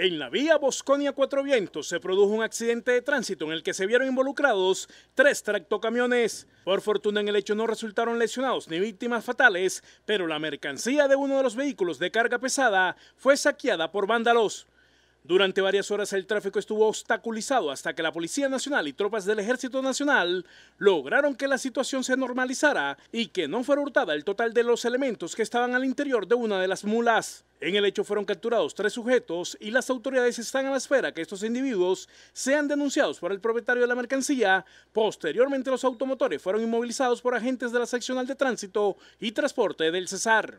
En la vía Bosconia Cuatro Vientos se produjo un accidente de tránsito en el que se vieron involucrados tres tractocamiones. Por fortuna en el hecho no resultaron lesionados ni víctimas fatales, pero la mercancía de uno de los vehículos de carga pesada fue saqueada por vándalos. Durante varias horas el tráfico estuvo obstaculizado hasta que la Policía Nacional y tropas del Ejército Nacional lograron que la situación se normalizara y que no fuera hurtada el total de los elementos que estaban al interior de una de las mulas. En el hecho fueron capturados tres sujetos y las autoridades están a la espera que estos individuos sean denunciados por el propietario de la mercancía. Posteriormente los automotores fueron inmovilizados por agentes de la seccional de tránsito y transporte del Cesar.